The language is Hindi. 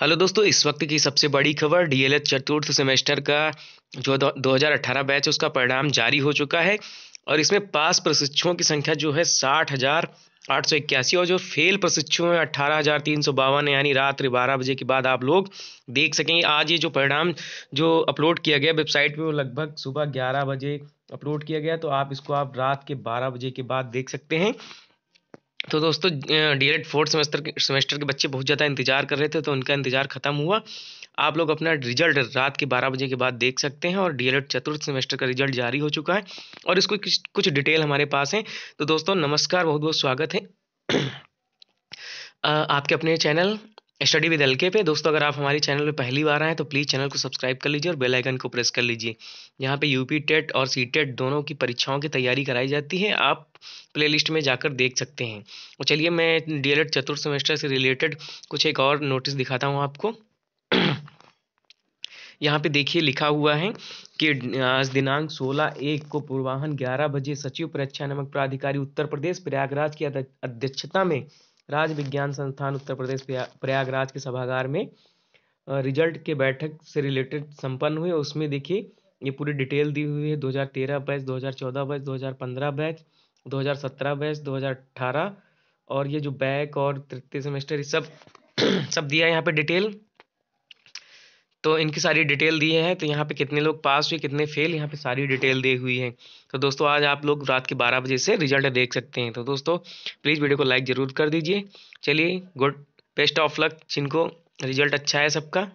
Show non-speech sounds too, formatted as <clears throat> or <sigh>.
हेलो दोस्तों इस वक्त की सबसे बड़ी खबर डीएलएड चतुर्थ सेमेस्टर का जो 2018 बैच उसका परिणाम जारी हो चुका है और इसमें पास प्रशिक्षुओं की संख्या जो है साठ हज़ार आठ सौ इक्यासी और जो फेल प्रशिक्षु हैं अट्ठारह हज़ार तीन सौ बावन यानी रात्रि बारह बजे के बाद आप लोग देख सकेंगे आज ये जो परिणाम जो अपलोड किया गया वेबसाइट पे वो लगभग सुबह ग्यारह बजे अपलोड किया गया तो आप इसको आप रात के बारह बजे के बाद देख सकते हैं तो दोस्तों डी एड फोर्थ सेमेस्टर के सेमेस्टर के बच्चे बहुत ज़्यादा इंतजार कर रहे थे तो उनका इंतजार खत्म हुआ आप लोग अपना रिजल्ट रात के बारह बजे के बाद देख सकते हैं और डी एड चतुर्थ सेमेस्टर का रिजल्ट जारी हो चुका है और इसको कुछ डिटेल हमारे पास है तो दोस्तों नमस्कार बहुत बहुत स्वागत है <clears throat> आपके अपने चैनल स्टडी विद एल पे दोस्तों अगर आप हमारे चैनल पे पहली बार आए तो प्लीज़ चैनल को सब्सक्राइब कर लीजिए और बेल आइकन को प्रेस कर लीजिए यहाँ पे यूपी टेट और सी टेट दोनों की परीक्षाओं की तैयारी कराई जाती है आप प्लेलिस्ट में जाकर देख सकते हैं और चलिए मैं डी चतुर्थ सेमेस्टर से रिलेटेड कुछ एक और नोटिस दिखाता हूँ आपको <clears throat> यहाँ पे देखिए लिखा हुआ है कि आज दिनांक 16 एक को पूर्वाहन 11 बजे सचिव परीक्षा नमक प्राधिकारी उत्तर प्रदेश प्रयागराज की अध्यक्षता में राज्य विज्ञान संस्थान उत्तर प्रदेश प्रयागराज के सभागार में रिजल्ट के बैठक से रिलेटेड संपन्न हुई उसमें देखिए ये पूरी डिटेल दी हुई है 2013 बैच 2014 बैच 2015 बैच 2017 बैच 2018 और ये जो बैक और तृतीय सेमेस्टर ये सब <clears throat> सब दिया है यहाँ पे डिटेल तो इनकी सारी डिटेल दिए हैं तो यहाँ पे कितने लोग पास हुए कितने फेल यहाँ पे सारी डिटेल दी हुई है तो दोस्तों आज आप लोग रात के बारह बजे से रिजल्ट देख सकते हैं तो दोस्तों प्लीज़ वीडियो को लाइक ज़रूर कर दीजिए चलिए गुड बेस्ट ऑफ लक जिनको रिजल्ट अच्छा है सबका